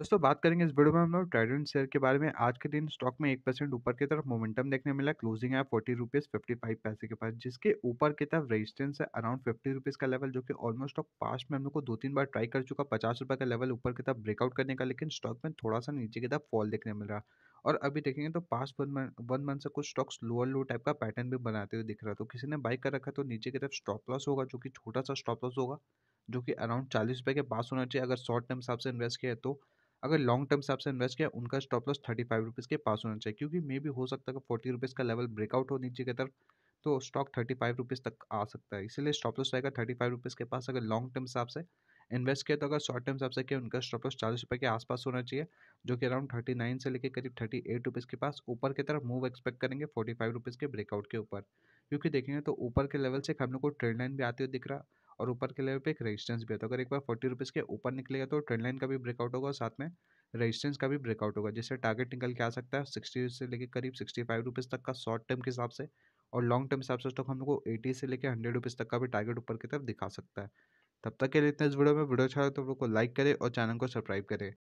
दोस्तों बात करेंगे इस वीडियो में हम लोग ट्राइडेंट शेयर के बारे में आज के दिन स्टॉक में एक परसेंट ऊपर की तरफ मोमेंटम देखने मिला क्लोजिंग है फोर्टी रुपीज़ फिफ्टी फाइव पैसे के पास जिसके ऊपर की तरफ रेजिस्टेंस है अराउंड फिफ्टी रुपीज़ का लेवल जो कि ऑलमोस्ट स्टॉक पास्ट में हम लोग को दो तीन बार ट्राई कर चुका पचास रुपये का लेवल ऊपर की तरफ ब्रेकआउट करने का लेकिन स्टॉक में थोड़ा सा नीचे की तरफ फॉल देखने मिल रहा और अभी देखेंगे तो पास वन मंथ वन मंथ से कुछ स्टॉक्स लोअर लो टाइप का पैटर्न भी बनाते हुए दिख रहा है तो किसी ने बाइक कर रखा तो नीचे की तरफ स्टॉप लॉस होगा जो कि छोटा सा स्टॉप लॉस होगा जो कि अराउंड चालीस रुपए के पास होना चाहिए अगर शॉर्ट टर्म हिसाब से इन्वेस्ट किया तो अगर लॉन्ग टर्म से आपसे इन्वेस्ट किया उनका stop loss thirty five rupees के पास होना चाहिए क्योंकि मे भी हो सकता है फोर्टी रुपीज़ का लेवल ब्रेकआउट हो नीचे की तरफ तो स्टॉक थर्टी फाइव रुपीज़ तक आ सकता है इसीलिए स्टॉप लॉस रहेगा थर्टी फाइव रुपीज़ के पास अगर लॉन्ग टर्म हिसाब से इन्वेस्ट किया तो अगर शॉर्ट टर्म हिसाब से किया उनका स्टॉप लॉस चालीस रुपये के आसपास होना चाहिए जो कि अराउंड थर्टी नाइन से लेकर करीब थर्टी एट रुपीज़ के पास ऊपर की तरफ मूव एक्सपेक्ट करेंगे फोर्टी फाइव रुपीज़ के ब्रेकआउट के ऊपर क्योंकि देखेंगे तो ऊपर के लेवल से हम लोग को ट्रेंड लाइन भी आते हुए दिख रहा और ऊपर के लेवल पे एक रेजिस्टेंस भी होता है तो अगर एक बार फोर्टी रुपीज़ के ऊपर निकलेगा तो ट्रेंड लाइन का भी ब्रेकआउट होगा और साथ में रेजिस्टेंस का भी ब्रेकआउट होगा जिससे टारगेट निकल के आ सकता है सिक्सटी से लेकर करीब सिक्सटी फाइव रुपीज़ तक का शॉर्ट टर्म के हिसाब से और लॉन्ग टर्म हिसाब से स्टॉक हम लोग को एटी से लेकर हंड्रेड रुपीज़ तक का भी टारगेट ऊपर की तरफ दिखा सकता है तब तक के लिए इतना इस वीडियो में वीडियो अच्छा लगे तो लोग को लाइक करें और चैनल को सब्सक्राइब करें